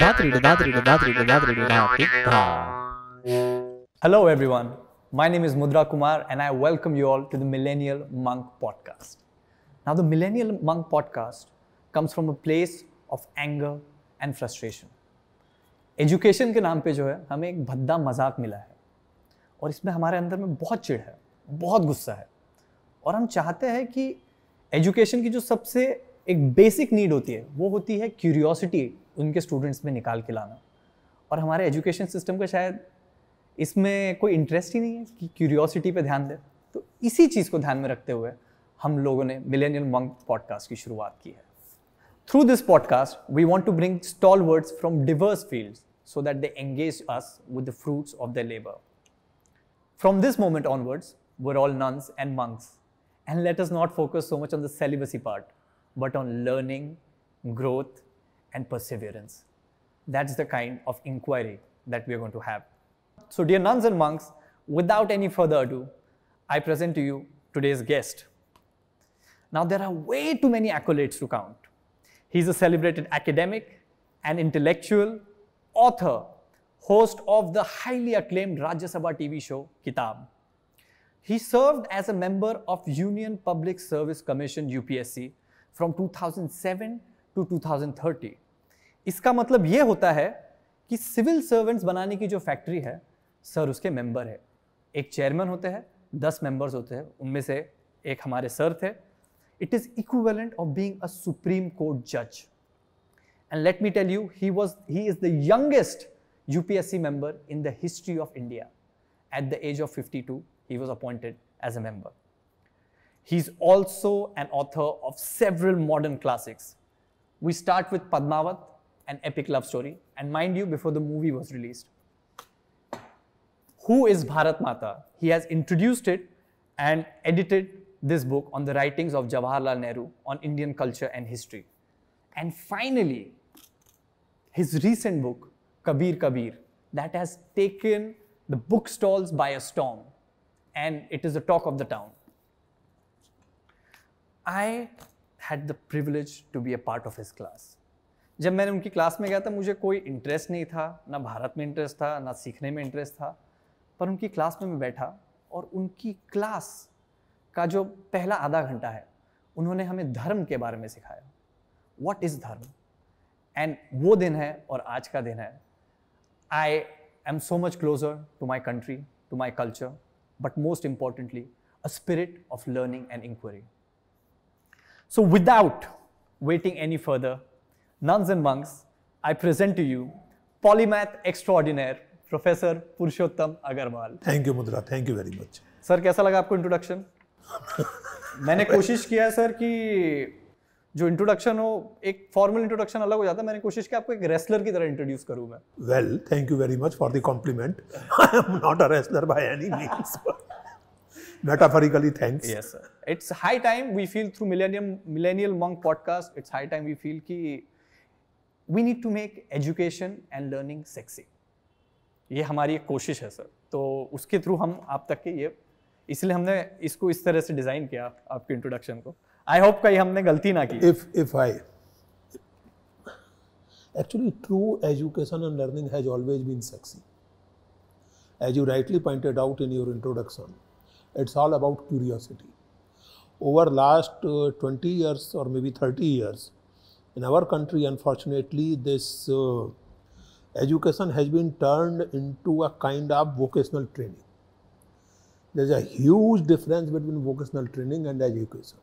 Hello, everyone. My name is Mudra Kumar, and I welcome you all to the Millennial Monk Podcast. Now, the Millennial Monk Podcast comes from a place of anger and frustration. Education के नाम पे जो है हमें एक भद्दा मजाक मिला है और इसमें हमारे अंदर में बहुत चिड़ है बहुत गुस्सा है और हम चाहते हैं कि एजुकेशन की जो सबसे एक बेसिक नीड होती है वो होती है क्यूरियोसिटी उनके स्टूडेंट्स में निकाल के लाना और हमारे एजुकेशन सिस्टम का शायद इसमें कोई इंटरेस्ट ही नहीं है कि क्यूरियोसिटी पे ध्यान दें तो इसी चीज़ को ध्यान में रखते हुए हम लोगों ने मिलेनियल मंग पॉडकास्ट की शुरुआत की है through this podcast we want to bring stalwarts from diverse field so that they engage us with the fruits of the labour from this moment onwards we're all nuns and monks and let us not focus so much on the celibacy part but on learning growth and perseverance. That's the kind of inquiry that we are going to have. So, dear nuns and monks, without any further ado, I present to you today's guest. Now, there are way too many accolades to count. He's a celebrated academic, an intellectual, author, host of the highly acclaimed Rajya Sabha TV show Kitab. He served as a member of Union Public Service Commission UPSC from 2007 to 2030 इसका मतलब ये होता है कि civil servants बनाने की जो factory है सर उसके मेंबर है एक चेयरमैन होते हैं दस मेंबर्स होते हैं उनमें से एक हमारे सर थे it is equivalent of being a supreme court जज and let me tell you he was he is the youngest UPSC member in the history of India at the age of fifty two he was appointed as a member he is also an author of several modern classics we start with Padmavat an epic love story. And mind you, before the movie was released. Who is Bharat Mata? He has introduced it and edited this book on the writings of Jawaharlal Nehru on Indian culture and history. And finally, his recent book, Kabir Kabir, that has taken the bookstalls by a storm. And it is the talk of the town. I had the privilege to be a part of his class. जब मैंने उनकी class में गया था मुझे कोई interest नहीं था ना भारत में इंटरेस्ट था ना सीखने में इंटरेस्ट था पर उनकी क्लास में मैं बैठा और उनकी क्लास का जो पहला आधा घंटा है उन्होंने हमें धर्म के बारे में सिखाया वॉट इज़ धर्म एंड वो दिन है और आज का दिन है I am so much closer to my country to my culture but most importantly a spirit of learning and inquiry so without waiting any further nuns and monks, I present to you polymath extraordinaire, Professor Purushottam Agarwal. Thank you, Mudra. Thank you very much. Sir कैसा लगा आपको introduction मैंने कोशिश किया sir कि जो introduction हो एक फॉर्मल इंट्रोडक्शन अलग हो जाता है मैंने कोशिश की आपको एक रेसलर की तरह इंट्रोड्यूस करूं मैं well thank you very much for the compliment I am not a wrestler by any means metaphorically thanks yes sir it's high time we feel through millennium millennial monk podcast it's high time we feel ki we need to make education and learning sexy ये हमारी एक कोशिश है sir तो उसके through हम आप तक के ये इसलिए हमने इसको इस तरह से डिजाइन किया आपके इंट्रोडक्शन को आई होप कहीं हमने गलती ना की if if I actually true education and learning has always been sexy as you rightly pointed out in your introduction it's all about curiosity over last twenty years और maybe thirty years In our country, unfortunately, this uh, education has been turned into a kind of vocational training. There's a huge difference between vocational training and education.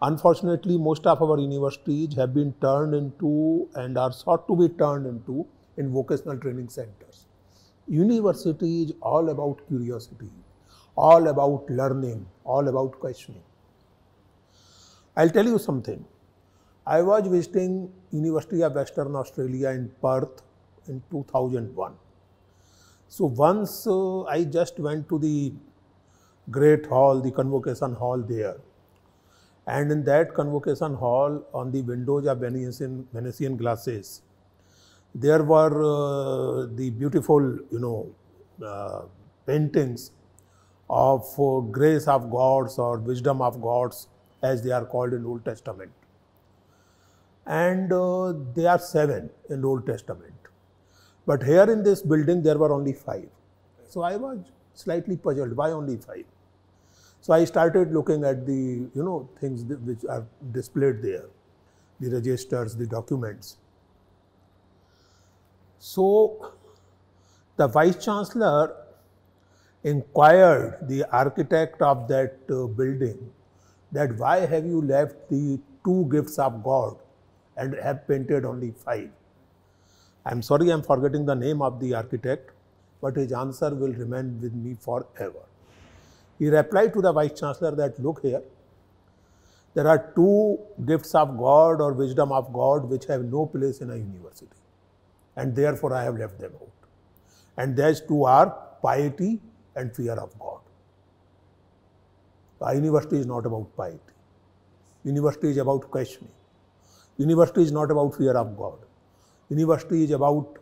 Unfortunately, most of our universities have been turned into and are sought to be turned into in vocational training centers. University is all about curiosity, all about learning, all about questioning. I'll tell you something. I was visiting University of Western Australia in Perth in 2001. So once uh, I just went to the great hall, the convocation hall there. And in that convocation hall, on the windows of Venetian, Venetian glasses, there were uh, the beautiful, you know, uh, paintings of uh, grace of gods or wisdom of gods, as they are called in Old Testament and uh, they are seven in the Old Testament. But here in this building, there were only five. So I was slightly puzzled why only five? So I started looking at the you know things which are displayed there, the registers, the documents. So the vice chancellor inquired the architect of that uh, building that why have you left the two gifts of God and have painted only five. I am sorry I am forgetting the name of the architect, but his answer will remain with me forever. He replied to the Vice Chancellor that look here, there are two gifts of God or wisdom of God which have no place in a university, and therefore I have left them out. And these two are piety and fear of God. A university is not about piety. University is about questioning. University is not about fear of God. University is about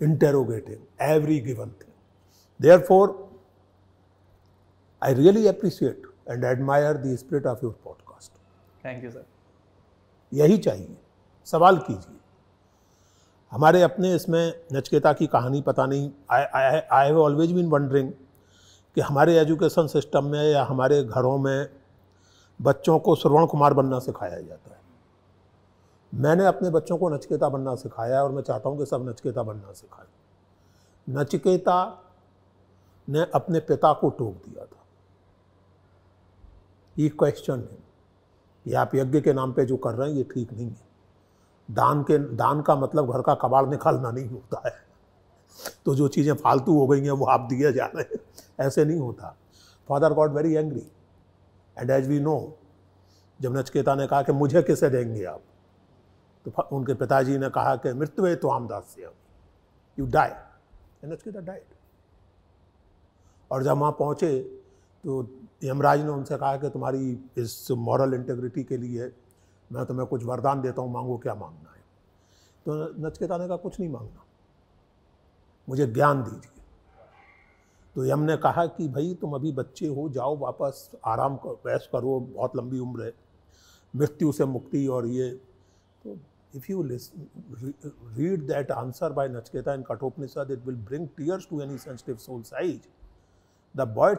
interrogating every given thing. Therefore, I really appreciate and admire the spirit of your podcast. Thank you, sir. यही चाहिए सवाल कीजिए हमारे अपने इसमें नचकेता की कहानी पता नहीं I have always been wondering कि हमारे एजुकेशन सिस्टम में या हमारे घरों में बच्चों को श्रवण कुमार बनना सिखाया जाता है मैंने अपने बच्चों को नचकेता बनना सिखाया और मैं चाहता हूँ कि सब नचकेता बनना सिखाए नचकेता ने अपने पिता को टोक दिया था ये क्वेश्चन है कि आप यज्ञ के नाम पे जो कर रहे हैं ये ठीक नहीं है दान के दान का मतलब घर का कबाड़ निकालना नहीं होता है तो जो चीज़ें फालतू हो गई हैं वो आप दिए जा रहे हैं ऐसे नहीं होता father god very angry and as we know जब नचकेता ने कहा कि मुझे किसे देंगे आप तो उनके पिताजी ने कहा कि मृत्यु तो आमदास से यू डाई डाइट और जब वहाँ पहुँचे तो यमराज ने उनसे कहा कि तुम्हारी इस मॉरल इंटेग्रिटी के लिए मैं तुम्हें कुछ वरदान देता हूँ मांगो क्या मांगना है तो नचकेता ने कहा कुछ नहीं मांगना मुझे ज्ञान दीजिए तो यम ने कहा कि भाई तुम अभी बच्चे हो जाओ वापस आराम कर वैस करो बहुत लंबी उम्र है मृत्यु से मुक्ति और ये if you listen, re, read that answer by Nachketa in Kathopanishad, it will bring tears to any sensitive soul's eyes. The boy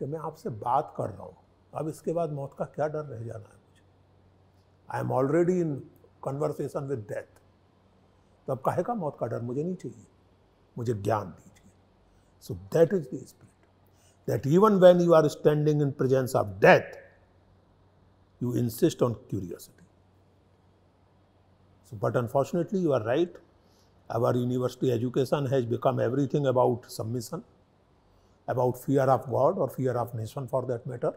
कि मैं आपसे बात कर रहा हूँ अब इसके बाद मौत का क्या डर रह जाना है मुझे I am already in conversation with death तो अब काहे का मौत का डर मुझे नहीं चाहिए मुझे ज्ञान दीजिए so that is the spirit that even when you are standing in presence of death you insist on curiosity So, but unfortunately, you are right. Our university education has become everything about submission, about fear of God or fear of nation for that matter,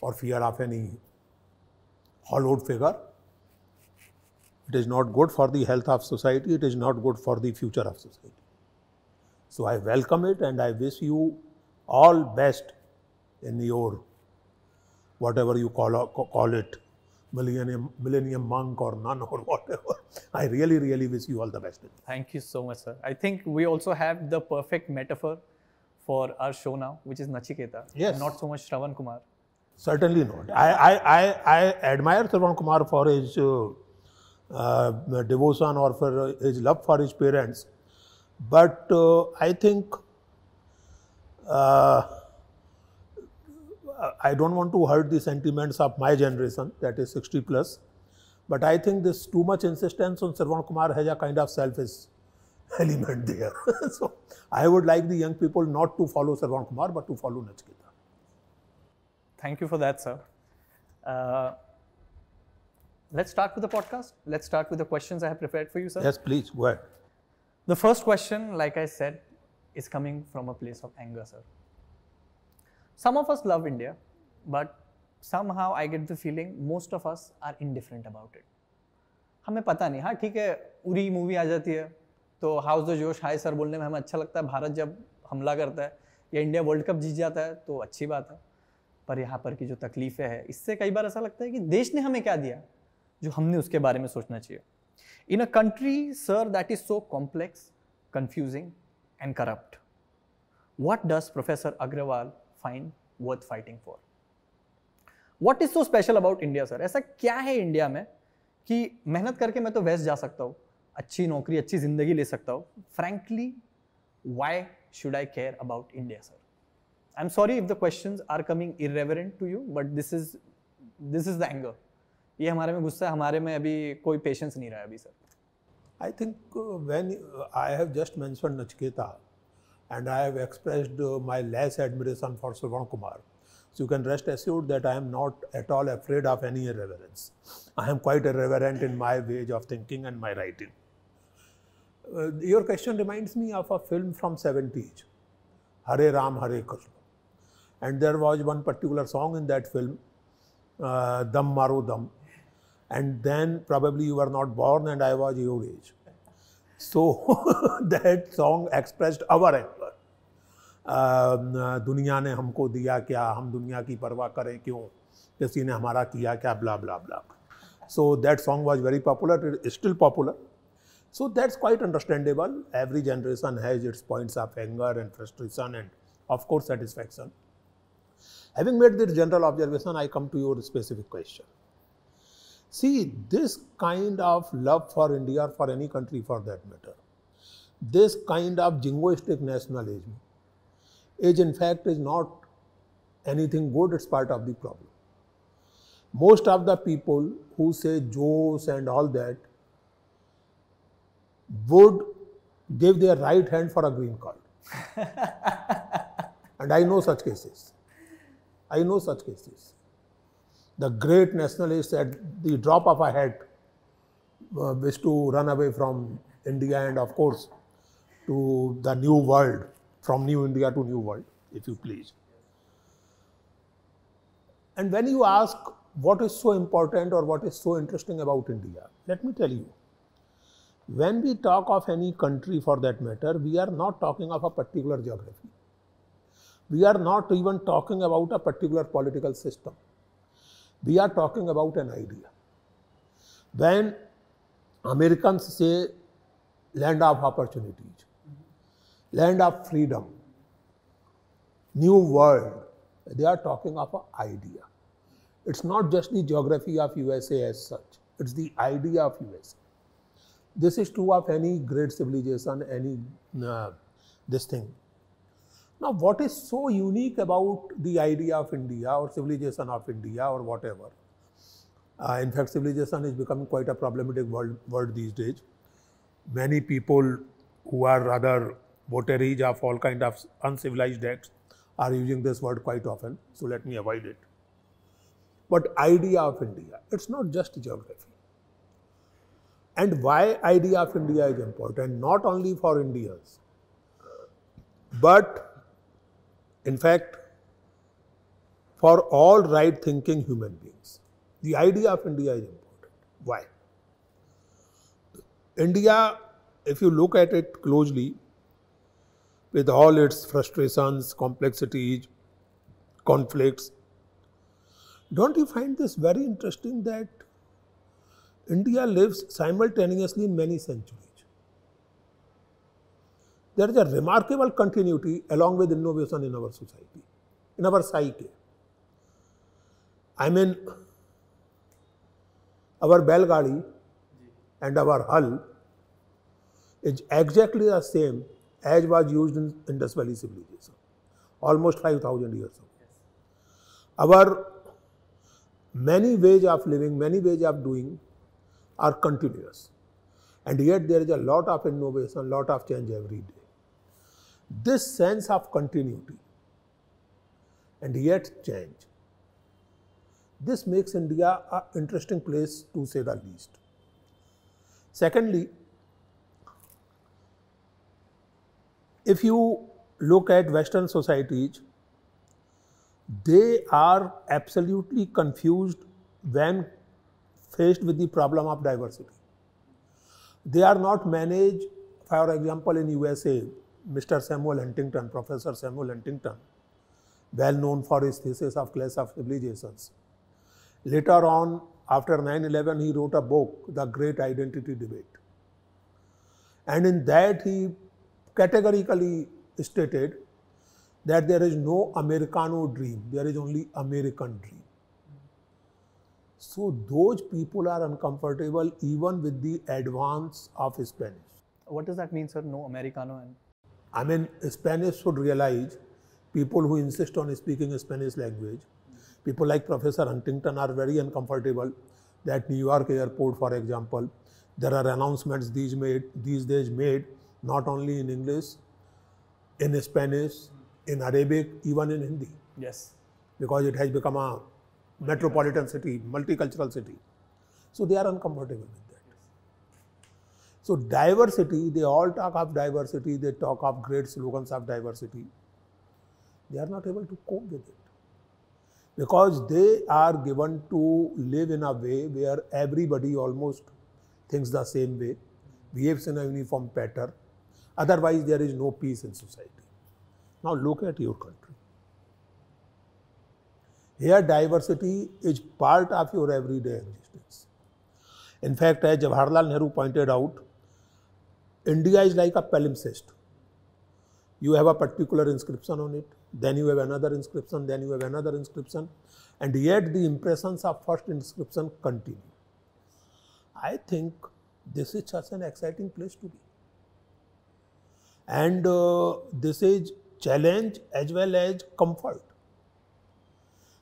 or fear of any hollowed figure. It is not good for the health of society, it is not good for the future of society. So I welcome it and I wish you all best in your whatever you call, call it millennium, millennium monk or nun or whatever. I really, really wish you all the best. Thank you so much, sir. I think we also have the perfect metaphor for our show now, which is Nachiketa. Yes. Not so much Shravan Kumar. Certainly not. I, I, I, I admire Shravan Kumar for his uh, uh, devotion or for his love for his parents. But uh, I think. Uh, I don't want to hurt the sentiments of my generation, that is 60 plus, but I think this too much insistence on Sarvan Kumar has a kind of selfish element there. so I would like the young people not to follow Sarvan Kumar, but to follow Nachiketa. Thank you for that, sir. Uh, let's start with the podcast. Let's start with the questions I have prepared for you, sir. Yes, please, go ahead. The first question, like I said, is coming from a place of anger, sir. Some of us love India, but somehow I get the feeling most of us are indifferent about it. हमें पता नहीं हाँ ठीक है Uri movie आ जाती है तो house the जोश हाय सर बोलने में हमें अच्छा लगता है भारत जब हमला करता है या इंडिया वर्ल्ड कप जीत जाता है तो अच्छी बात है पर यहाँ पर की जो तकलीफ़ें हैं इससे कई बार ऐसा लगता है कि देश ने हमें क्या दिया जो हमने उसके बारे में सोचना चाहिए in a country sir that is so complex confusing and corrupt what does professor Agrawal find worth fighting for what is so special about India sir ऐसा क्या है इंडिया में कि मेहनत करके मैं तो वेस्ट जा सकता हूँ अच्छी नौकरी अच्छी जिंदगी ले सकता हूँ frankly why should I care about India sir I am sorry if the question are coming irreverent to you but this is this is the anger ये हमारे में गुस्सा है हमारे में अभी कोई पेशेंस नहीं रहा अभी sir I think when I have just mention Nachiketa and I have expressed uh, my less admiration for Sylvan Kumar. So you can rest assured that I am not at all afraid of any irreverence. I am quite irreverent in my ways of thinking and my writing. Uh, your question reminds me of a film from 70s, Hare Ram Hare Krishna. And there was one particular song in that film, uh, Dam Maro Dam. And then probably you were not born and I was your age. So that song expressed our anger दुनिया ने हमको दिया क्या हम दुनिया की परवाह करें क्यों किसी ने हमारा किया क्या blah blah blah so that song was very popular it is still popular so that's quite understandable every generation has its points of anger and frustration and of course satisfaction having made this general observation I come to your specific question See, this kind of love for India or for any country for that matter, this kind of jingoistic nationalism is in fact is not anything good, it's part of the problem. Most of the people who say Joes and all that would give their right hand for a green card. and I know such cases. I know such cases the great nationalists at the drop of a hat uh, to run away from India and, of course, to the new world, from new India to new world, if you please. And when you ask what is so important or what is so interesting about India, let me tell you. When we talk of any country for that matter, we are not talking of a particular geography. We are not even talking about a particular political system we are talking about an idea. When Americans say land of opportunities, land of freedom, new world, they are talking of an idea. It's not just the geography of USA as such, it's the idea of USA. This is true of any great civilization, any uh, this thing. Now, what is so unique about the idea of India or civilization of India or whatever? Uh, in fact, civilization is becoming quite a problematic word, word these days. Many people who are rather votaries of all kind of uncivilized acts are using this word quite often. So let me avoid it. But idea of India, it's not just geography. And why idea of India is important, not only for Indians, but in fact, for all right thinking human beings, the idea of India is important. Why? India, if you look at it closely, with all its frustrations, complexities, conflicts, don't you find this very interesting that India lives simultaneously in many centuries? there is a remarkable continuity along with innovation in our society, in our psyche. I mean, our Belgadi and our Hull is exactly the same as was used in Indus Valley civilization, almost 5,000 years ago. Our many ways of living, many ways of doing are continuous. And yet there is a lot of innovation, lot of change every day this sense of continuity and yet change. This makes India an interesting place to say the least. Secondly, if you look at Western societies, they are absolutely confused when faced with the problem of diversity. They are not managed, for example, in USA, Mr. Samuel Huntington, Professor Samuel Huntington, well known for his thesis of class of civilizations. Later on, after 9 11, he wrote a book, The Great Identity Debate. And in that, he categorically stated that there is no Americano dream, there is only American dream. So, those people are uncomfortable even with the advance of Spanish. What does that mean, sir? No Americano and I mean, Spanish should realize people who insist on speaking Spanish language, people like Professor Huntington are very uncomfortable that New York airport, for example, there are announcements these made these days made not only in English, in Spanish, in Arabic, even in Hindi. Yes. Because it has become a metropolitan city, multicultural city. So they are uncomfortable. So diversity, they all talk of diversity, they talk of great slogans of diversity. They are not able to cope with it. Because they are given to live in a way where everybody almost thinks the same way, behaves in a uniform pattern. Otherwise, there is no peace in society. Now look at your country. Here, diversity is part of your everyday existence. In fact, as Jawaharlal Nehru pointed out, India is like a palimpsest. You have a particular inscription on it, then you have another inscription, then you have another inscription, and yet the impressions of first inscription continue. I think this is such an exciting place to be. And uh, this is challenge as well as comfort.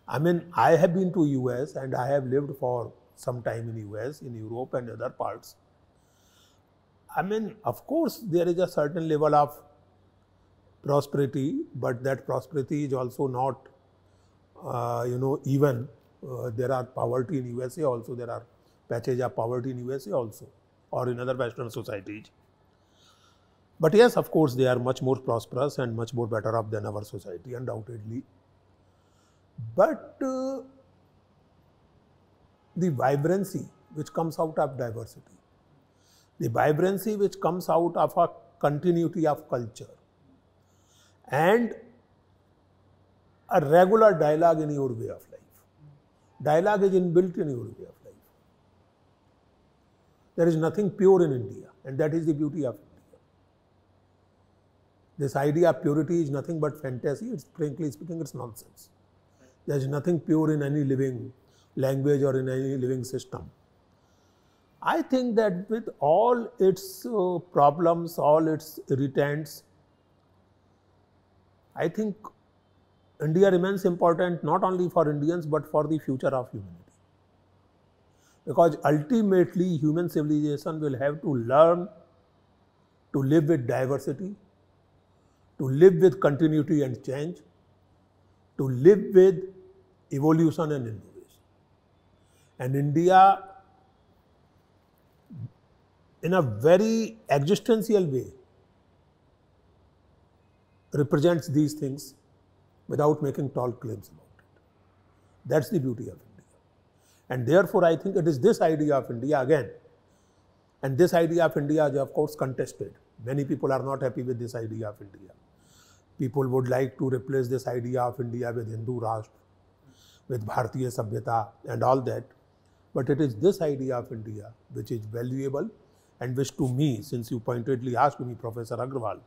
I mean, I have been to US and I have lived for some time in US, in Europe and other parts. I mean, of course, there is a certain level of prosperity, but that prosperity is also not, uh, you know, even. Uh, there are poverty in USA also, there are patches of poverty in USA also, or in other Western societies. But yes, of course, they are much more prosperous and much more better off than our society, undoubtedly. But uh, the vibrancy which comes out of diversity the vibrancy which comes out of a continuity of culture and a regular dialogue in your way of life. Dialogue is inbuilt in your way of life. There is nothing pure in India, and that is the beauty of India. This idea of purity is nothing but fantasy. It's frankly speaking, it's nonsense. There is nothing pure in any living language or in any living system. I think that with all its uh, problems, all its irritants, I think India remains important not only for Indians but for the future of humanity. Because ultimately, human civilization will have to learn to live with diversity, to live with continuity and change, to live with evolution and innovation. And India in a very existential way represents these things without making tall claims about it. That's the beauty of India. And therefore, I think it is this idea of India again. And this idea of India is, of course, contested. Many people are not happy with this idea of India. People would like to replace this idea of India with Hindu Rashtra, with Bharatiya Sabhyata, and all that. But it is this idea of India which is valuable and which to me, since you pointedly asked me, Professor Agrawal,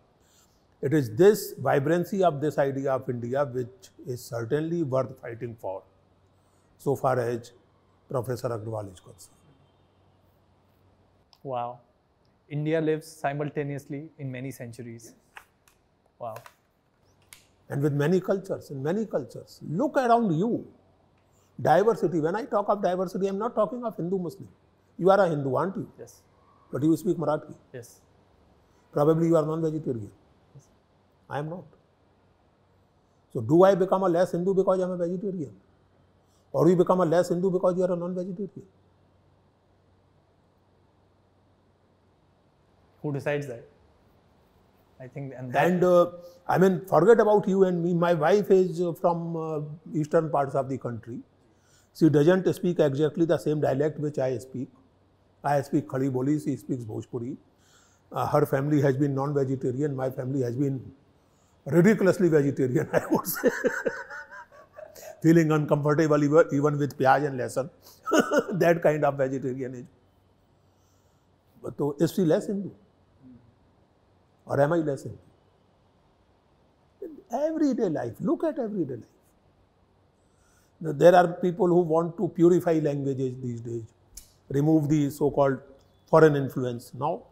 it is this vibrancy of this idea of India which is certainly worth fighting for, so far as Professor Agrawal is concerned. Wow. India lives simultaneously in many centuries. Wow. And with many cultures, in many cultures. Look around you. Diversity. When I talk of diversity, I'm not talking of Hindu Muslim. You are a Hindu, aren't you? Yes. But you speak Marathi probably you are non vegetarian I am not so do I become a less Hindu because I am vegetarian और you become a less Hindu because you are a non vegetarian Who decides that? I think and, that and uh, I mean forget about you and me. My wife is from uh, eastern parts of the country. She doesn't speak exactly the same dialect which I speak. I speak Khali Boli, she speaks Bhojpuri. Uh, her family has been non vegetarian, my family has been ridiculously vegetarian, I would say. Feeling uncomfortable even with pyaj and lesson. that kind of vegetarianism. But so is she less Hindu? Or am I less Hindu? everyday life. Look at everyday life. there are people who want to purify languages these days remove the so called foreign influence. Now,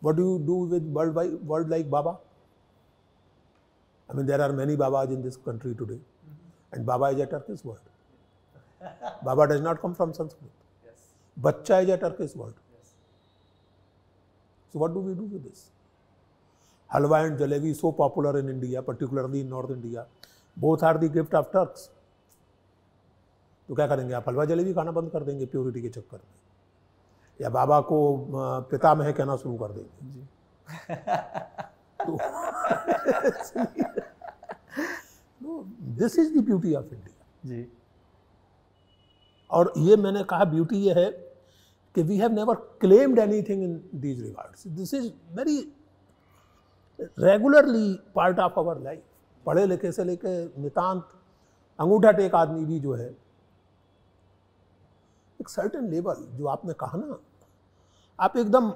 what do you do with world, by, world like Baba? I mean, there are many Babas in this country today, mm-hmm. and Baba is a Turkish word. Baba does not come from Sanskrit. Yes. Bacha is a Turkish word. Yes. So, what do we do with this? Halwa and jalebi so popular in India, particularly in North India. Both are the gift of Turks. तो क्या करेंगे आप हलवा जलेबी खाना बंद कर देंगे purity के चक्कर में या बाबा को पिता में कहना शुरू कर देंगे तो this is the beauty of India ji और ये मैंने कहा ब्यूटी ये है कि we have never claimed anything in these regards this is very regularly part of our life पढ़े लिखे से लेके नितांत अंगूठा टेक आदमी भी जो है एक सर्टेन लेवल जो आपने कहा ना आप एकदम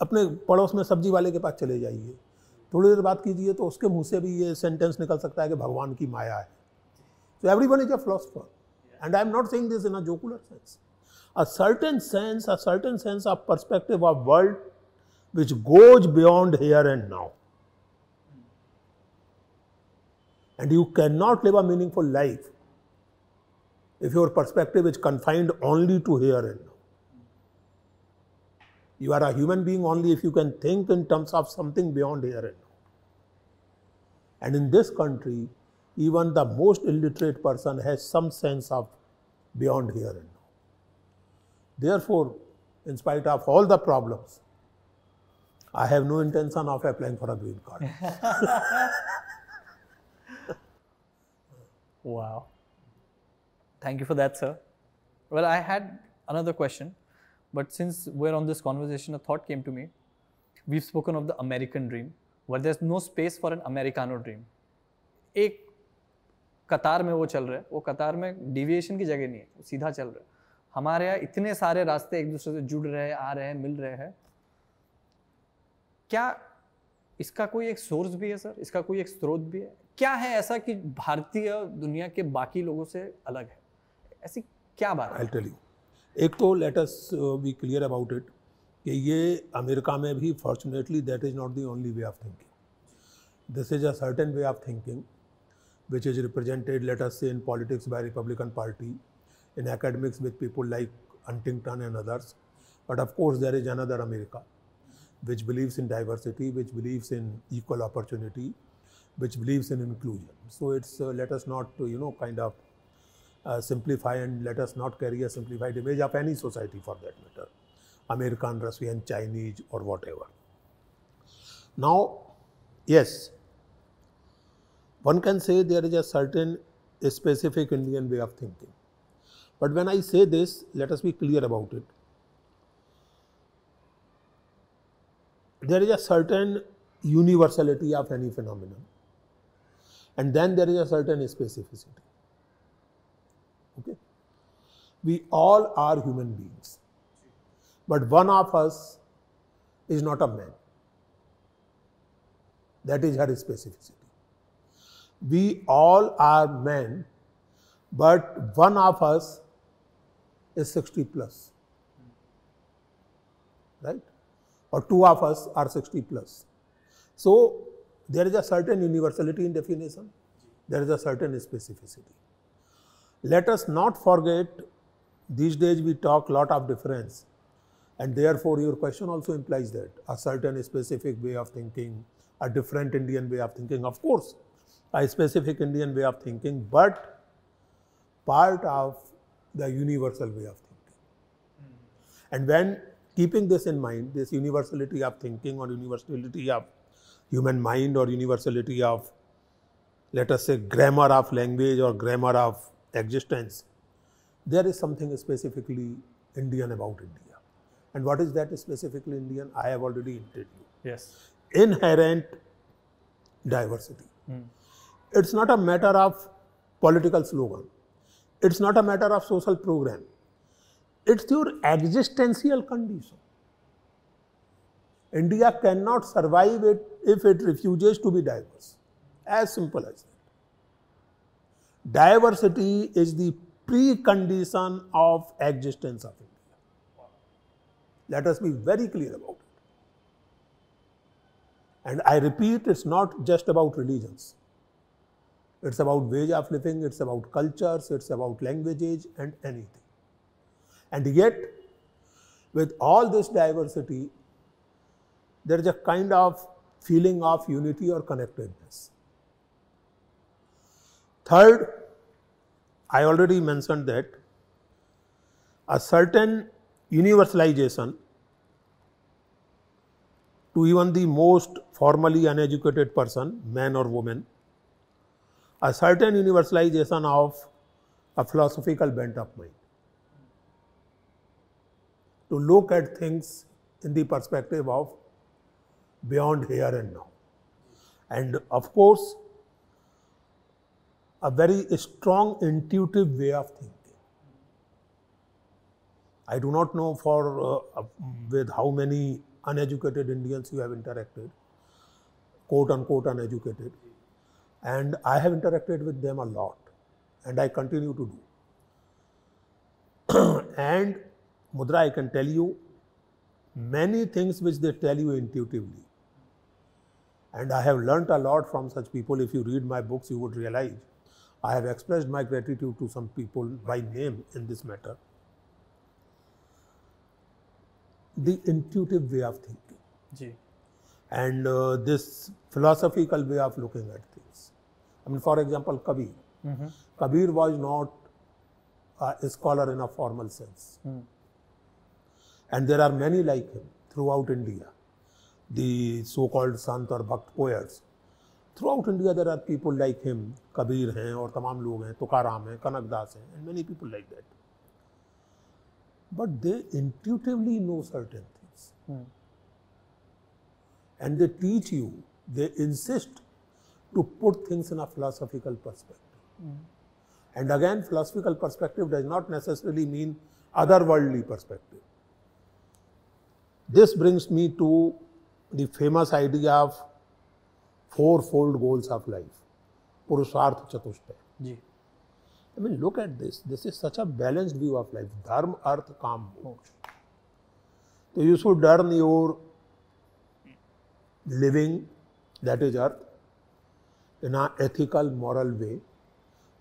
अपने पड़ोस में सब्जी वाले के पास चले जाइए थोड़ी देर बात कीजिए तो उसके मुंह से भी ये सेंटेंस निकल सकता है कि भगवान की माया है तो everyone is a philosopher and I am not saying this in a jocular sense a certain sense a certain sense of perspective of world which goes beyond here and now and you can not live a meaningful life if your perspective is confined only to here and now. You are a human being only if you can think in terms of something beyond here and now. And in this country, even the most illiterate person has some sense of beyond here and now. Therefore, in spite of all the problems, I have no intention of applying for a green card. wow. Thank you for that, sir. Well, I had another question, but since we're on this conversation, a thought came to me. We've spoken of the American dream, where there's no space for an Americano dream. एक कतार में वो चल रहा है वो कतार में डिविएशन की जगह नहीं है वो सीधा चल रहा है हमारे यहाँ इतने सारे रास्ते एक दूसरे से जुड़ रहे आ रहे हैं मिल रहे हैं क्या इसका कोई एक सोर्स भी है सर इसका कोई एक स्रोत भी है क्या है ऐसा कि भारतीय दुनिया के बाकी लोगों से अलग है ऐसी क्या बात है टेल यू एक तो let's be clear about it कि ये अमेरिका में भी fortunately that is not the only way of thinking this is a certain way of thinking which is represented let's say in politics by Republican Party in academics with people like Huntington and others but of course there is another America which believes in diversity which believes in equal opportunity which believes in inclusion so it's latus not you know kind of uh, simplify and let us not carry a simplified image of any society for that matter, American, Russian, Chinese, or whatever. Now, yes, one can say there is a certain specific Indian way of thinking. But when I say this, let us be clear about it. There is a certain universality of any phenomenon, and then there is a certain specificity. We all are human beings. But one of us is not a man. That is her specificity. We all are men, but one of us is 60 plus. Right? Or two of us are 60 plus. So there is a certain universality in definition, there is a certain specificity. Let us not forget these days we talk lot of difference and therefore your question also implies that a certain specific way of thinking, a different Indian way of thinking, of course, a specific Indian way of thinking, but part of the universal way of thinking. And when keeping this in mind, this universality of thinking or universality of human mind or universality of, let us say, grammar of language or grammar of existence, there is something specifically Indian about India. And what is that specifically Indian? I have already hinted you. Yes. Inherent diversity. Mm. It's not a matter of political slogan. It's not a matter of social program. It's your existential condition. India cannot survive it if it refuses to be diverse. As simple as that. Diversity is the precondition of existence of India. Let us be very clear about it. And I repeat, it's not just about religions. It's about ways of living, it's about cultures, it's about languages and anything. And yet, with all this diversity, there is a kind of feeling of unity or connectedness. Third, I already mentioned that a certain universalization to even the most formally uneducated person, man or woman, a certain universalization of a philosophical bent of mind. To look at things in the perspective of beyond here and now. And of course, a very strong intuitive way of thinking. I do not know for uh, with how many uneducated Indians you have interacted, quote unquote uneducated, and I have interacted with them a lot, and I continue to do. and Mudra, I can tell you many things which they tell you intuitively. And I have learnt a lot from such people. If you read my books, you would realize I have expressed my gratitude to some people by name in this matter. The intuitive way of thinking. Gee. And uh, this philosophical way of looking at things. I mean, for example, Kabir. Mm-hmm. Kabir was not uh, a scholar in a formal sense. Mm. And there are many like him throughout India, the so called Sant or Bhakt poets throughout India there are people like him Kabir हैं और तमाम लोग हैं तुकाराम हैं कनक दास हैं and many people like that but they intuitively know certain things and they teach you they insist to put things in a philosophical perspective and again philosophical perspective does not necessarily mean other worldly perspective this brings me to the famous idea of four fold goals of life purushartha chatushtaya ji I mean look at this this is such a balanced view of life dharma अर्थ काम मोक्ष तो you should earn your living that is artha in a ethical moral way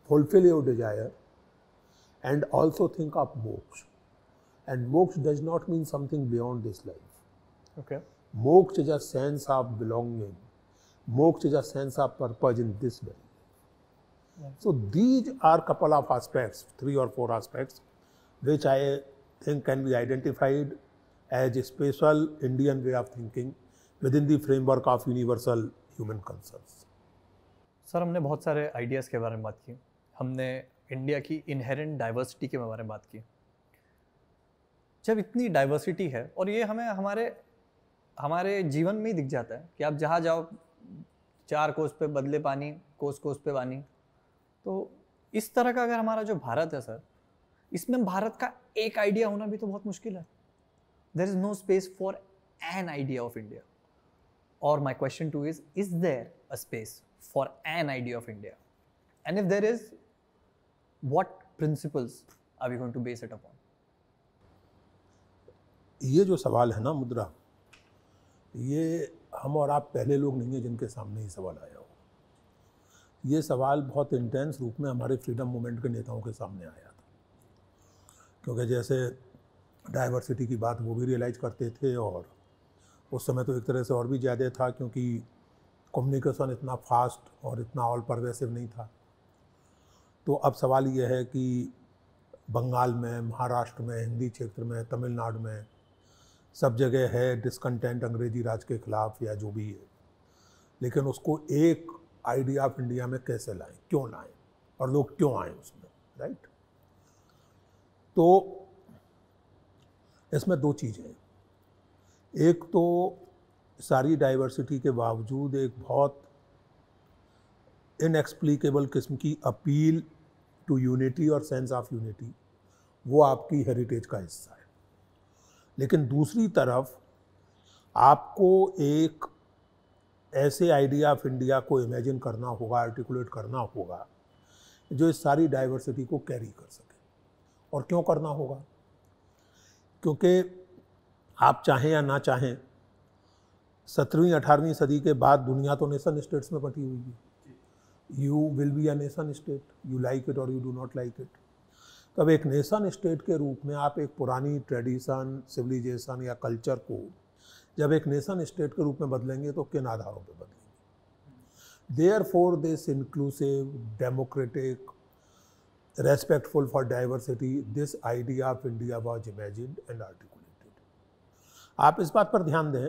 fulfil your desire and also think of moksha and moksha does not mean something beyond this life okay moksha is a sense of belonging Moksha is a sense of purpose in this way. Yeah. So these are couple of aspects, three or four aspects, which I think can be identified as a special Indian way of thinking within the framework of universal human concerns. Sir हमने बहुत सारे ideas के बारे में बात की हमने India की इनहेरेंट डाइवर्सिटी के बारे में बात की जब इतनी डाइवर्सिटी है और ये हमें हमारे हमारे जीवन में ही दिख जाता है कि आप जहाँ जाओ चार कोस पे बदले पानी कोस कोस पे पानी तो इस तरह का अगर हमारा जो भारत है सर इसमें भारत का एक आइडिया होना भी तो बहुत मुश्किल है there is no space for an idea of India और my question too is is there a space for an idea of India and if there is what principles are we going to base it upon ये जो सवाल है ना मुद्रा ये हम और आप पहले लोग नहीं हैं जिनके सामने ये सवाल आया हो ये सवाल बहुत इंटेंस रूप में हमारे फ्रीडम मूवमेंट के नेताओं के सामने आया था क्योंकि जैसे डाइवर्सिटी की बात वो भी रियलाइज़ करते थे और उस समय तो एक तरह से और भी ज़्यादा था क्योंकि कम्युनिकेशन इतना फास्ट और इतना ऑल परवेसिव नहीं था तो अब सवाल यह है कि बंगाल में महाराष्ट्र में हिंदी क्षेत्र में तमिलनाडु में सब जगह है डिसकंटेंट अंग्रेजी राज के खिलाफ या जो भी है लेकिन उसको एक आइडिया ऑफ इंडिया में कैसे लाएं क्यों लाएं और लोग क्यों आए उसमें राइट तो इसमें दो चीज़ें हैं एक तो सारी डाइवर्सिटी के बावजूद एक बहुत इनएक्सप्लीकेबल किस्म की अपील टू यूनिटी और सेंस ऑफ यूनिटी वो आपकी हेरिटेज का हिस्सा है लेकिन दूसरी तरफ आपको एक ऐसे आइडिया ऑफ इंडिया को इमेजिन करना होगा आर्टिकुलेट करना होगा जो इस सारी डाइवर्सिटी को कैरी कर सके और क्यों करना होगा क्योंकि आप चाहें या ना चाहें सत्रहवीं अठारहवीं सदी के बाद दुनिया तो नेशन स्टेट्स में बटी हुई है you will be a nation state you like it और you do not like it तब एक नेशन स्टेट के रूप में आप एक पुरानी ट्रेडिशन सिविलाइजेशन या कल्चर को जब एक नेशन स्टेट के रूप में बदलेंगे तो किन आधारों पर बदलेंगे therefore this inclusive democratic respectful for diversity this idea of India was imagine and articulated आप इस बात पर ध्यान दें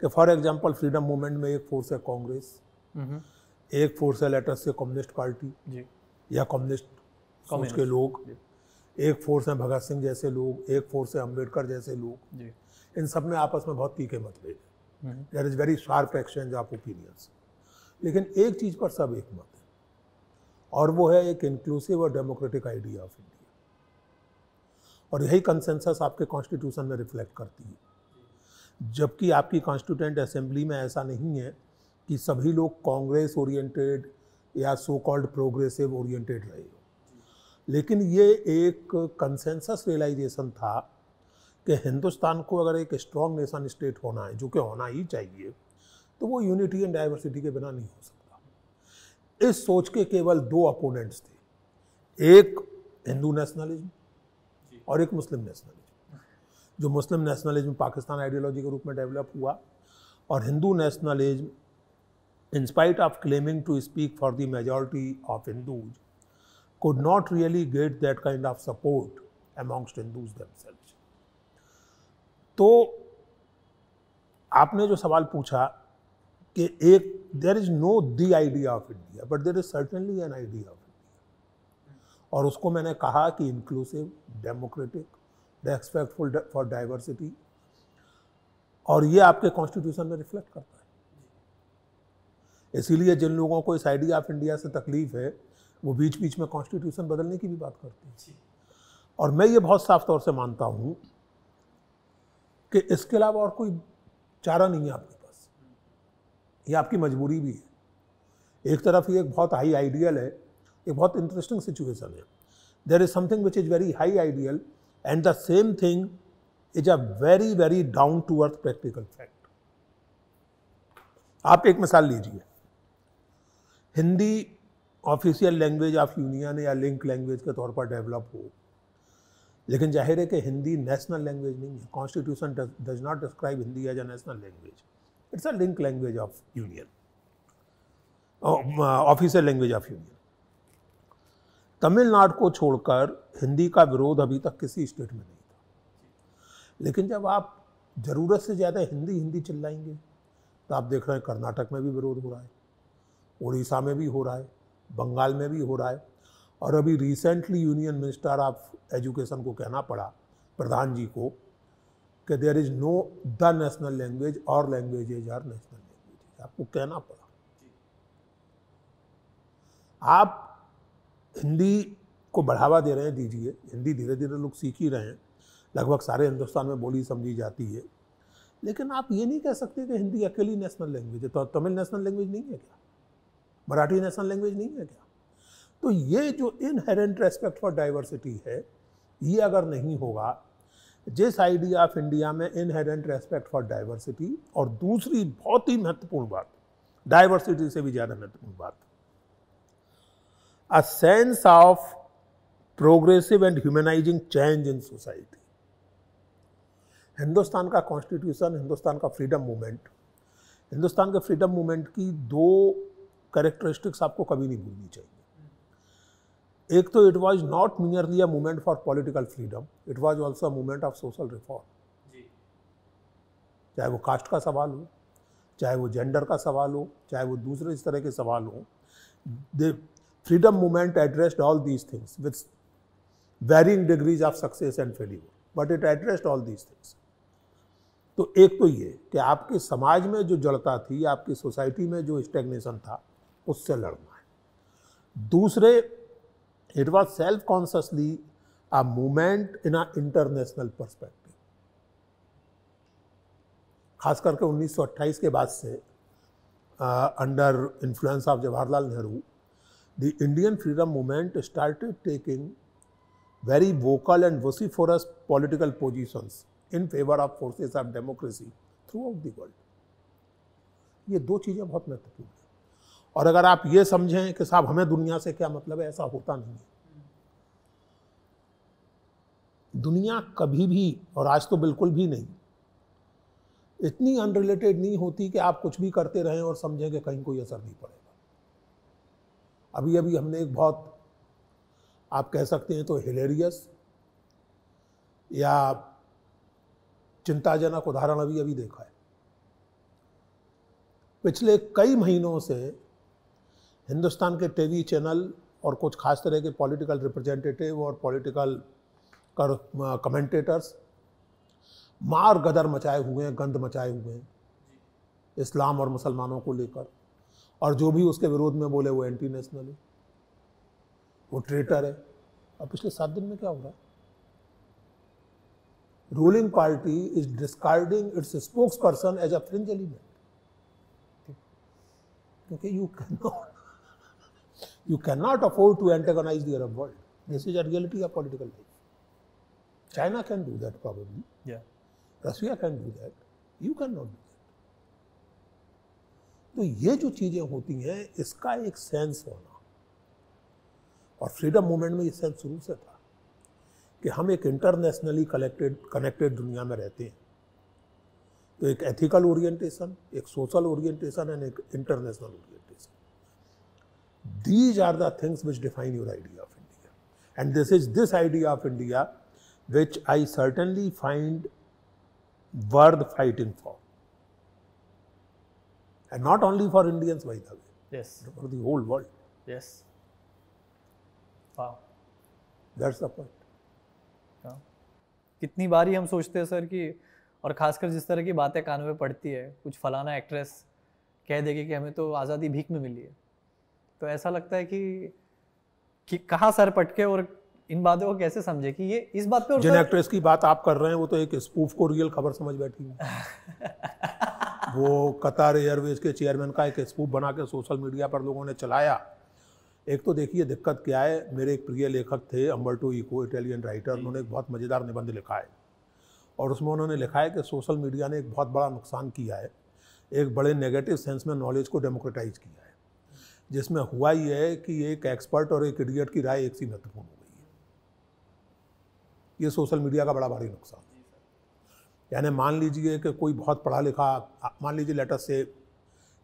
कि फॉर एग्जाम्पल फ्रीडम मूवमेंट में एक फोर्स है कांग्रेस हम्म। एक फोर्स है लेटर से कम्युनिस्ट पार्टी या कम्युनिस्ट सोच के लोग एक फोर्स हैं भगत सिंह जैसे लोग एक फोर्स है अम्बेडकर जैसे लोग इन सब ने आपस में बहुत तीखे मतभेद हैं there is very sharp exchange of opinions लेकिन एक चीज़ पर सब एक मत है और वो है एक इंक्लूसिव और डेमोक्रेटिक आइडिया ऑफ इंडिया और यही कंसेंसस आपके कॉन्स्टिट्यूशन में रिफ्लेक्ट करती है जबकि आपकी कॉन्स्टिट्यूंट असेंबली में ऐसा नहीं है कि सभी लोग कांग्रेस ओरिएंटेड या सो कॉल्ड प्रोग्रेसिव ओरिएंटेड रहे लेकिन ये एक कंसेंसस रियलाइजेशन था कि हिंदुस्तान को अगर एक स्ट्रॉन्ग नेशन स्टेट होना है जो कि होना ही चाहिए तो वो यूनिटी एंड डाइवर्सिटी के बिना नहीं हो सकता इस सोच के केवल दो अपोनेंट्स थे एक हिंदू नेशनलिज्म और एक मुस्लिम नेशनलिज्म जो मुस्लिम नेशनलिज्म पाकिस्तान आइडियोलॉजी के रूप में डेवलप हुआ और Hindu nationalism in spite of claiming to speak for the majority of Hindus could not really get that kind of support amongst Hindus themselves. तो आपने जो सवाल पूछा कि एक there is no the idea of India but there is certainly an idea of India और उसको मैंने कहा कि inclusive democratic respectful for diversity और ये आपके कॉन्स्टिट्यूशन में रिफ्लेक्ट करता है इसीलिए जिन लोगों को इस आइडिया ऑफ इंडिया से तकलीफ है वो बीच बीच में कॉन्स्टिट्यूशन बदलने की भी बात करती है और मैं ये बहुत साफ तौर से मानता हूँ कि इसके अलावा और कोई चारा नहीं है आपके पास ये आपकी मजबूरी भी है एक तरफ ये एक बहुत हाई आइडियल है एक बहुत इंटरेस्टिंग सिचुएशन है there is something which is very high ideal and the same thing is a very very down to earth practical fact आप एक मिसाल लीजिए Hindi official language of union या लिंक लैंग्वेज के तौर पर डेवलप हो लेकिन जाहिर है कि हिंदी नेशनल लैंग्वेज नहीं है constitution does not describe Hindi as a national language it's a link language of union official language of union Tamil Nadu को छोड़कर हिंदी का विरोध अभी तक किसी स्टेट में नहीं था लेकिन जब आप ज़रूरत से ज़्यादा हिंदी हिंदी चिल्लाएंगे तो आप देख रहे हैं कर्नाटक में भी विरोध हो रहा है उड़ीसा में भी हो रहा है बंगाल में भी हो रहा है और अभी recently union minister of education को कहना पड़ा प्रधान जी को कि there is no the national language और लैंग्वेजेज आर नेशनल लैंग्वेज आपको कहना पड़ा आप हिंदी को बढ़ावा दे रहे हैं दीजिए हिंदी धीरे धीरे लोग सीख ही रहे हैं लगभग सारे हिंदुस्तान में बोली समझी जाती है लेकिन आप ये नहीं कह सकते कि हिंदी अकेली नेशनल लैंग्वेज है तो तमिल नेशनल लैंग्वेज नहीं है क्या मराठी नेशनल लैंग्वेज नहीं है क्या तो ये जो इनहेरेंट रेस्पेक्ट फॉर डाइवर्सिटी है ये अगर नहीं होगा जिस आइडिया ऑफ इंडिया में इनहेरेंट रेस्पेक्ट फॉर डाइवर्सिटी और दूसरी बहुत ही महत्वपूर्ण बात डाइवर्सिटी से भी ज़्यादा महत्वपूर्ण बात a sense of progressive and humanising change in society Hindustan का कॉन्स्टिट्यूशन हिंदुस्तान का फ्रीडम मूवमेंट हिंदुस्तान के फ्रीडम मूवमेंट की दो करेक्टरिस्टिक्स आपको कभी नहीं भूलनी चाहिए एक तो it was not merely a movement for political freedom it was also a movement of social reform चाहे वो कास्ट का सवाल हो चाहे वो जेंडर का सवाल हो चाहे वो दूसरे इस तरह के सवाल हो they freedom movement addressed all these things with varying degrees of success and failure but it addressed all these things तो एक तो ये कि आपके समाज में जो जड़ता थी आपकी सोसाइटी में जो स्टेग्नेशन था उससे लड़ना है दूसरे it was self consciously a moment in a international perspective खास करके 1928 के बाद से under influence of Jawaharlal Nehru the Indian freedom movement started taking very vocal and and vociferous political in favour of forces of democracy throughout the world ये दो चीज़ें बहुत महत्वपूर्ण और अगर आप ये समझें कि साहब हमें दुनिया से क्या मतलब है ऐसा होता नहीं है दुनिया कभी भी और आज तो बिल्कुल भी नहीं इतनी अनरिलेटेड नहीं होती कि आप कुछ भी करते रहें और समझें कि कहीं कोई असर नहीं पड़ेगा अभी अभी हमने एक बहुत आप कह सकते हैं तो हिलेरियस या चिंताजनक उदाहरण अभी अभी देखा है पिछले कई महीनों से हिंदुस्तान के टीवी चैनल और कुछ खास तरह के पॉलिटिकल रिप्रेजेंटेटिव और पॉलिटिकल कमेंटेटर्स मार गदर मचाए हुए हैं गंद मचाए हुए हैं इस्लाम और मुसलमानों को लेकर और जो भी उसके विरोध में बोले वो एंटी नेशनल है वो ट्रेटर है और पिछले सात दिन में क्या हो रहा है ruling party is discarding its spokesperson as a fringe element क्योंकि you can not you can not afford to antagonise the Arab world this is a reality of political life China can do that probably Russia can do that you can not तो ये जो चीजें होती हैं इसका एक sense होना और फ्रीडम मूवमेंट में ये सेंस शुरू से था कि हम एक इंटरनेशनली कलेक्टेड कनेक्टेड दुनिया में रहते हैं तो एक एथिकल ओरिएंटेशन, एक सोशल ओरिएंटेशन एंड एक international orientation. These are the things which define your idea of India. And this is this idea of India which I certainly find worth fighting for. And not only for Indians, by the way. Yes. For the whole world. Yes. Wow. That's the point. Yeah. कितनी बार ही हम सोचते हैं sir कि और खासकर जिस तरह की बातें कान में पड़ती है कुछ फलाना एक्ट्रेस कह देगी कि हमें तो आज़ादी भीख में मिली है तो ऐसा लगता है कि कि कहाँ सर पटके और इन बातों को कैसे समझे कि ये इस बात पे जिन एक्ट्रेस की बात आप कर रहे हैं वो तो एक स्पूफ को रियल खबर समझ बैठी है वो कतार एयरवेज के चेयरमैन का एक स्पूफ बना के सोशल मीडिया पर लोगों ने चलाया एक तो देखिए दिक्कत क्या है मेरे एक प्रिय लेखक थे अम्बर्टो इको इटालियन राइटर उन्होंने एक बहुत मज़ेदार निबंध लिखा है और उसमें उन्होंने लिखा है कि सोशल मीडिया ने एक बहुत बड़ा नुकसान किया है एक बड़े नेगेटिव सेंस में नॉलेज को डेमोक्रेटाइज किया है जिसमें हुआ ही है कि एक एक्सपर्ट और एक इडियट की राय एक सी महत्वपूर्ण हो गई है ये सोशल मीडिया का बड़ा भारी नुकसान है यानी मान लीजिए कि कोई बहुत पढ़ा लिखा मान लीजिए लेटर से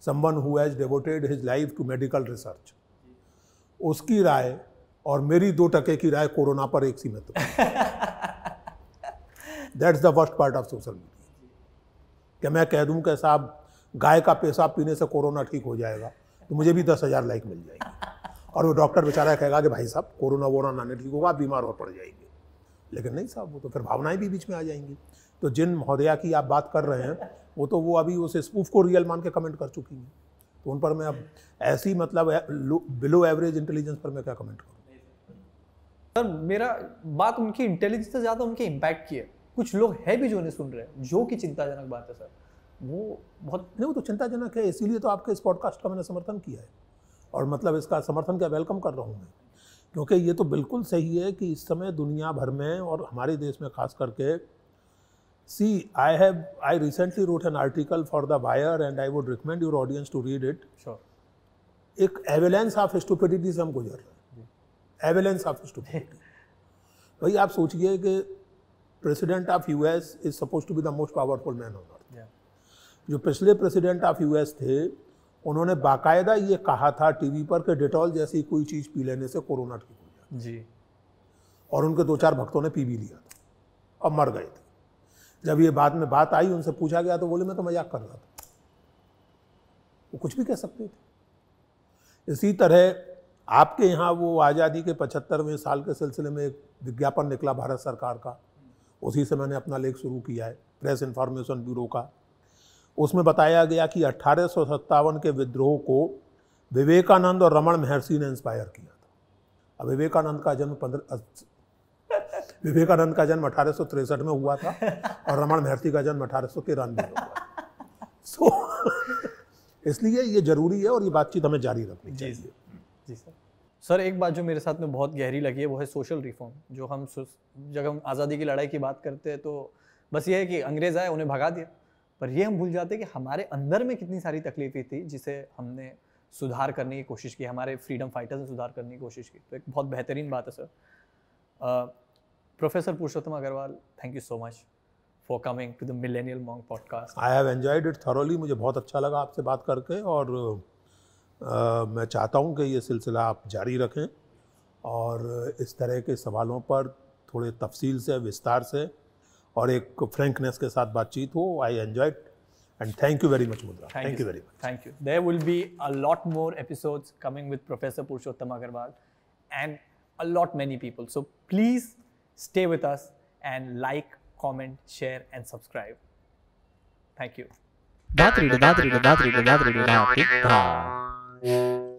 someone who has devoted his life to medical research उसकी राय और मेरी दो टके की राय कोरोना पर एक सी महत्वपूर्ण that's the worst part of social media क्या मैं कह दूं कि साहब गाय का पेशाब पीने से कोरोना ठीक हो जाएगा तो मुझे भी दस हज़ार लाइक मिल जाएगी और वो डॉक्टर बेचारा कहेगा कि भाई साहब कोरोना वोरोना नहीं ठीक होगा बीमार और पड़ जाएंगे लेकिन नहीं साहब वो तो फिर भावनाएं भी बीच में आ जाएंगी तो जिन महोदया की आप बात कर रहे हैं वो तो वो अभी उस स्पूफ को रियल मान के कमेंट कर चुकी हैं तो उन पर मैं अब ऐसी मतलब बिलो एवरेज इंटेलिजेंस पर मैं क्या कमेंट करूँ सर मेरा बात उनकी इंटेलिजेंस से ज़्यादा उनके इम्पैक्ट की है कुछ लोग है भी जो उन्हें सुन रहे हैं जो कि चिंताजनक बात है सर वो बहुत नहीं वो तो चिंताजनक है इसीलिए तो आपके इस पॉडकास्ट का मैंने समर्थन किया है और मतलब इसका समर्थन क्या वेलकम कर रहा हूँ मैं क्योंकि ये तो बिल्कुल सही है कि इस समय दुनिया भर में और हमारे देश में खास करके see I have I recently wrote an article for the Wire and I would recommend your audience to read it एक एवेलेंस ऑफ स्टूपिडिटी से हम गुजर रहे हैं एवेलेंस ऑफ स्टूपिडिटी भाई आप सोचिए कि president of U S is suppose to be the most powerful man on earth जो पिछले प्रेसिडेंट ऑफ यूएस थे उन्होंने बाकायदा ये कहा था टीवी पर कि डिटॉल जैसी कोई चीज़ पी लेने से कोरोना ठीक हो जाए जी और उनके दो चार भक्तों ने पी भी लिया था और मर गए थे जब ये बात में बात आई उनसे पूछा गया तो बोले मैं तो मजाक कर रहा था वो कुछ भी कह सकते थे इसी तरह आपके यहाँ वो आज़ादी के पचहत्तरवें साल के सिलसिले में एक विज्ञापन निकला भारत सरकार का उसी से मैंने अपना लेख शुरू किया है प्रेस इन्फॉर्मेशन ब्यूरो का उसमें बताया गया कि अट्ठारह के विद्रोह को विवेकानंद और रमन महर्षि ने इंस्पायर किया था अब विवेकानंद का जन्म पंद्रह विवेकानंद का जन्म अठारह में हुआ था और रमन महर्षि का जन्म अठारह में हुआ सो इसलिए ये जरूरी है और ये बातचीत हमें जारी रखनी चाहिए जी, जी सर सर एक बात जो मेरे साथ में बहुत गहरी लगी है वो है सोशल रिफॉर्म जो हम जब हम आज़ादी की लड़ाई की बात करते हैं तो बस ये है कि अंग्रेज़ आए उन्हें भगा दिया पर ये हम भूल जाते कि हमारे अंदर में कितनी सारी तकलीफें थी जिसे हमने सुधार करने की कोशिश की हमारे फ्रीडम फाइटर्स ने सुधार करने की कोशिश की तो एक बहुत बेहतरीन बात है sir professor Purushottam Agrawal thank you so much for coming to the millennial mong podcast I have enjoyed it thoroughly मुझे बहुत अच्छा लगा आपसे बात करके और आ, मैं चाहता हूँ कि ये सिलसिला आप जारी रखें और इस तरह के सवालों पर थोड़े तफसील से विस्तार से और एक फ्रेंकनेस के साथ बातचीत हो I enjoy And thank you very much, Mudra. Thank, thank you, you very much. Thank you. There will be a lot more episodes coming with Professor Purushottam Agarwal and a lot many people. So please stay with us and like, comment, share, and subscribe. Thank you.